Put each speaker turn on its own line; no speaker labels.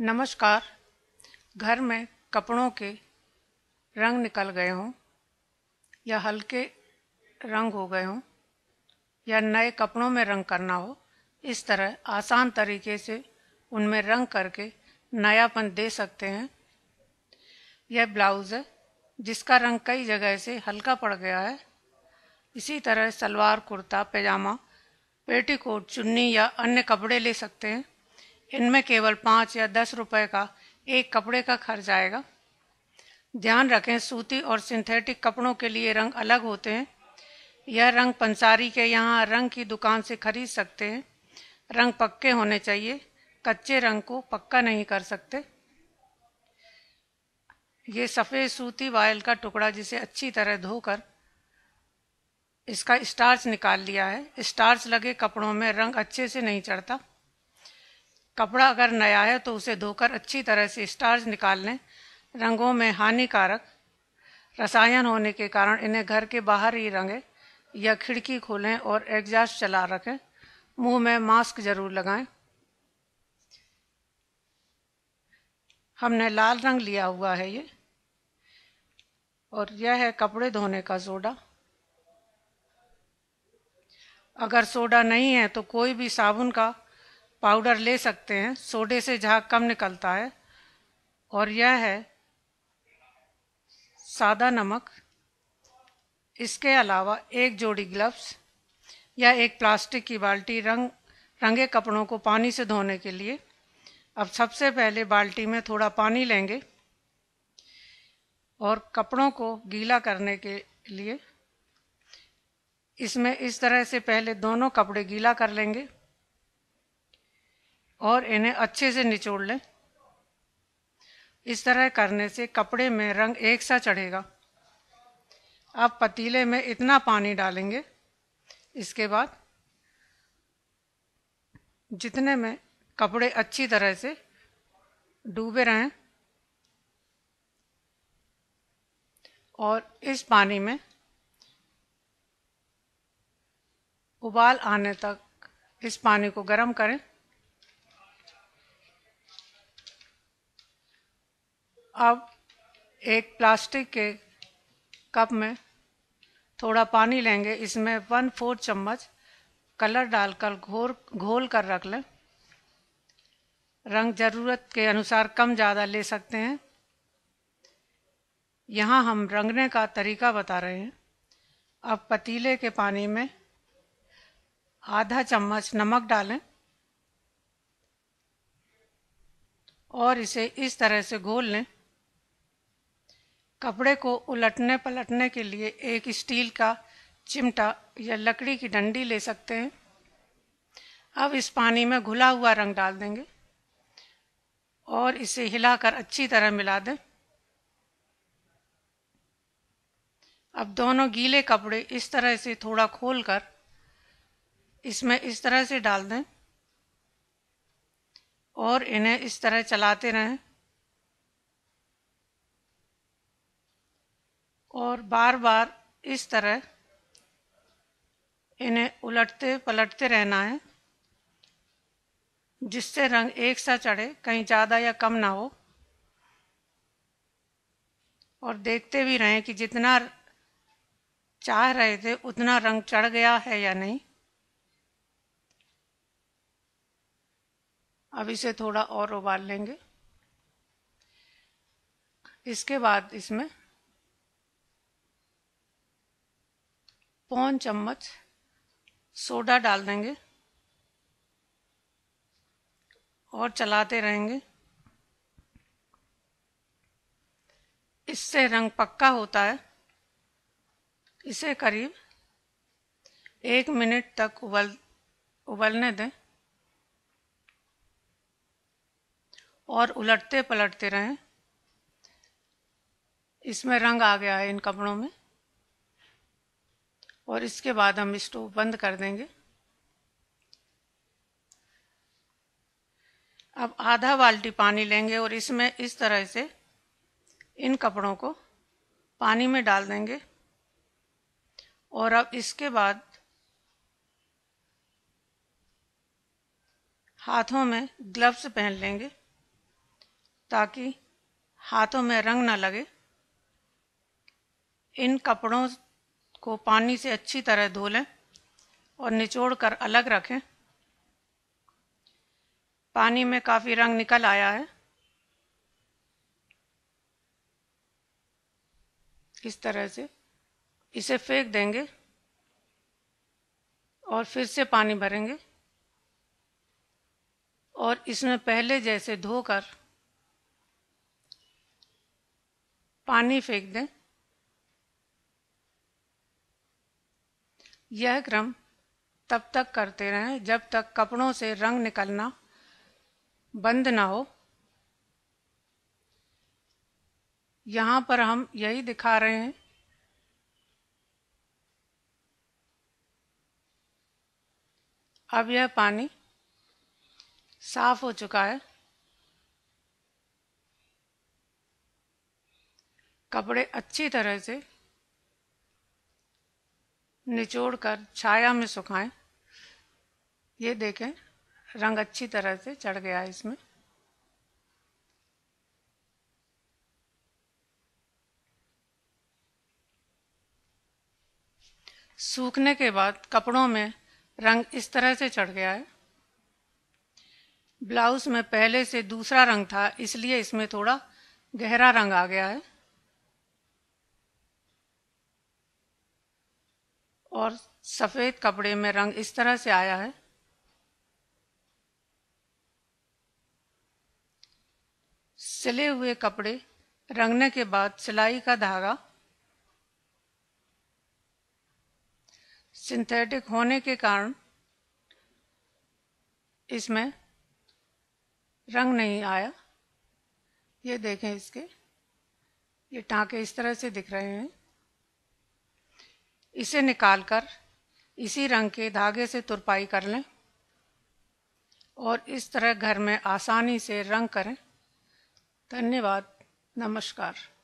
नमस्कार घर में कपड़ों के रंग निकल गए हों या हल्के रंग हो गए हों या नए कपड़ों में रंग करना हो इस तरह आसान तरीके से उनमें रंग करके नयापन दे सकते हैं यह ब्लाउज़ है जिसका रंग कई जगह से हल्का पड़ गया है इसी तरह सलवार कुर्ता पैजामा पेटीकोट चुन्नी या अन्य कपड़े ले सकते हैं इनमें केवल पाँच या दस रुपए का एक कपड़े का खर्च आएगा ध्यान रखें सूती और सिंथेटिक कपड़ों के लिए रंग अलग होते हैं यह रंग पंसारी के यहाँ रंग की दुकान से खरीद सकते हैं रंग पक्के होने चाहिए कच्चे रंग को पक्का नहीं कर सकते ये सफ़ेद सूती वायल का टुकड़ा जिसे अच्छी तरह धोकर इसका स्टार्च निकाल लिया है स्टार्च लगे कपड़ों में रंग अच्छे से नहीं चढ़ता कपड़ा अगर नया है तो उसे धोकर अच्छी तरह से स्टार्च निकाल लें रंगों में हानिकारक रसायन होने के कारण इन्हें घर के बाहर ही रंगें या खिड़की खोलें और एग्जॉस्ट चला रखें मुंह में मास्क जरूर लगाएं हमने लाल रंग लिया हुआ है ये और यह है कपड़े धोने का सोडा अगर सोडा नहीं है तो कोई भी साबुन का पाउडर ले सकते हैं सोडे से जहाँ कम निकलता है और यह है सादा नमक इसके अलावा एक जोड़ी ग्लव्स या एक प्लास्टिक की बाल्टी रंग रंगे कपड़ों को पानी से धोने के लिए अब सबसे पहले बाल्टी में थोड़ा पानी लेंगे और कपड़ों को गीला करने के लिए इसमें इस तरह से पहले दोनों कपड़े गीला कर लेंगे और इन्हें अच्छे से निचोड़ लें इस तरह करने से कपड़े में रंग एक सा चढ़ेगा आप पतीले में इतना पानी डालेंगे इसके बाद जितने में कपड़े अच्छी तरह से डूबे रहें और इस पानी में उबाल आने तक इस पानी को गर्म करें अब एक प्लास्टिक के कप में थोड़ा पानी लेंगे इसमें वन फोर चम्मच कलर डालकर घोर घोल कर रख लें रंग ज़रूरत के अनुसार कम ज़्यादा ले सकते हैं यहाँ हम रंगने का तरीका बता रहे हैं अब पतीले के पानी में आधा चम्मच नमक डालें और इसे इस तरह से घोल लें कपड़े को उलटने पलटने के लिए एक स्टील का चिमटा या लकड़ी की डंडी ले सकते हैं अब इस पानी में घुला हुआ रंग डाल देंगे और इसे हिलाकर अच्छी तरह मिला दें अब दोनों गीले कपड़े इस तरह से थोड़ा खोलकर इसमें इस तरह से डाल दें और इन्हें इस तरह चलाते रहें बार बार इस तरह इन्हें उलटते पलटते रहना है जिससे रंग एक सा चढ़े कहीं ज़्यादा या कम ना हो और देखते भी रहें कि जितना चाह रहे थे उतना रंग चढ़ गया है या नहीं अब इसे थोड़ा और उबाल लेंगे इसके बाद इसमें पौन चम्मच सोडा डाल देंगे और चलाते रहेंगे इससे रंग पक्का होता है इसे करीब एक मिनट तक उबल उबलने दें और उलटते पलटते रहें इसमें रंग आ गया है इन कपड़ों में और इसके बाद हम स्टोव बंद कर देंगे अब आधा बाल्टी पानी लेंगे और इसमें इस तरह से इन कपड़ों को पानी में डाल देंगे और अब इसके बाद हाथों में ग्लव्स पहन लेंगे ताकि हाथों में रंग ना लगे इन कपड़ों को पानी से अच्छी तरह धो लें और निचोड़ कर अलग रखें पानी में काफ़ी रंग निकल आया है इस तरह से इसे फेंक देंगे और फिर से पानी भरेंगे और इसमें पहले जैसे धोकर पानी फेंक दें यह क्रम तब तक करते रहें जब तक कपड़ों से रंग निकलना बंद ना हो यहाँ पर हम यही दिखा रहे हैं अब यह पानी साफ हो चुका है कपड़े अच्छी तरह से निचोड़ कर छाया में सुखाएं ये देखें रंग अच्छी तरह से चढ़ गया है इसमें सूखने के बाद कपड़ों में रंग इस तरह से चढ़ गया है ब्लाउज में पहले से दूसरा रंग था इसलिए इसमें थोड़ा गहरा रंग आ गया है और सफ़ेद कपड़े में रंग इस तरह से आया है सिले हुए कपड़े रंगने के बाद सिलाई का धागा सिंथेटिक होने के कारण इसमें रंग नहीं आया ये देखें इसके ये टाँके इस तरह से दिख रहे हैं इसे निकालकर इसी रंग के धागे से तुरपाई कर लें और इस तरह घर में आसानी से रंग करें धन्यवाद नमस्कार